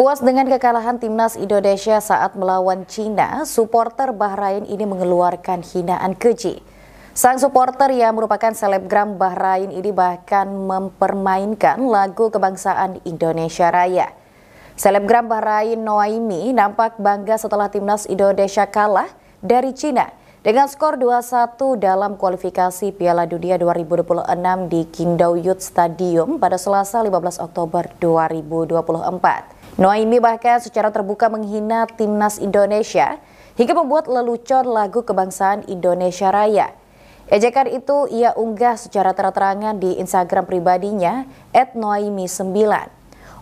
Puas dengan kekalahan timnas Indonesia saat melawan Cina, supporter Bahrain ini mengeluarkan hinaan keji. Sang supporter yang merupakan selebgram Bahrain ini bahkan mempermainkan lagu kebangsaan Indonesia Raya. Selebgram Bahrain Noaimi nampak bangga setelah timnas Indonesia kalah dari Cina dengan skor 2-1 dalam kualifikasi Piala Dunia 2026 di Qingdao Youth Stadium pada Selasa 15 Oktober 2024. Noaimi bahkan secara terbuka menghina timnas Indonesia hingga membuat lelucon lagu kebangsaan Indonesia Raya. Ejekan itu ia unggah secara terang-terangan di Instagram pribadinya @noaimi9.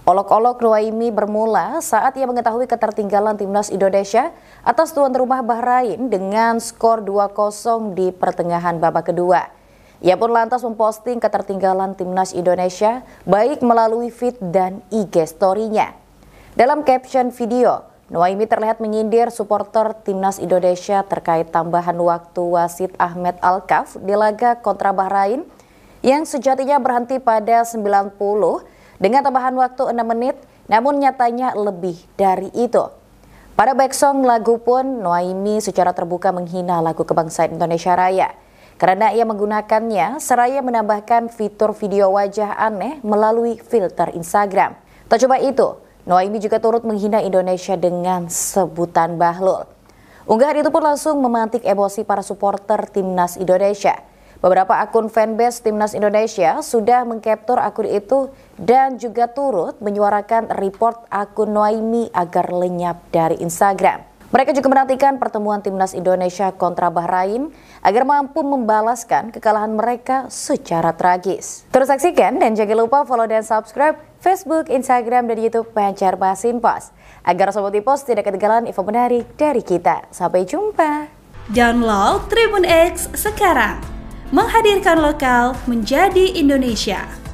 Olok-olok Noaimi bermula saat ia mengetahui ketertinggalan timnas Indonesia atas tuan rumah Bahrain dengan skor 2-0 di pertengahan babak kedua. Ia pun lantas memposting ketertinggalan timnas Indonesia baik melalui feed dan IG story-nya. Dalam caption video, Noaimi terlihat menyindir supporter timnas Indonesia terkait tambahan waktu wasit Ahmed Alkaf di laga kontra Bahrain yang sejatinya berhenti pada 90 dengan tambahan waktu 6 menit namun nyatanya lebih dari itu. Pada song lagu pun Noaimi secara terbuka menghina lagu kebangsaan Indonesia Raya. Karena ia menggunakannya, seraya menambahkan fitur video wajah aneh melalui filter Instagram. Tak coba itu, Noemi juga turut menghina Indonesia dengan sebutan Bahlul. Unggahan itu pun langsung memantik emosi para supporter timnas Indonesia. Beberapa akun fanbase timnas Indonesia sudah mengcapture akun itu dan juga turut menyuarakan report akun Noemi agar lenyap dari Instagram. Mereka juga menantikan pertemuan timnas Indonesia kontra Bahrain agar mampu membalaskan kekalahan mereka secara tragis. Terus saksikan dan jangan lupa follow dan subscribe Facebook, Instagram, dan Youtube Pancar Basin Pos agar Sobat Pos tidak ketinggalan info menarik dari kita. Sampai jumpa! Download Tribun X sekarang, menghadirkan lokal menjadi Indonesia.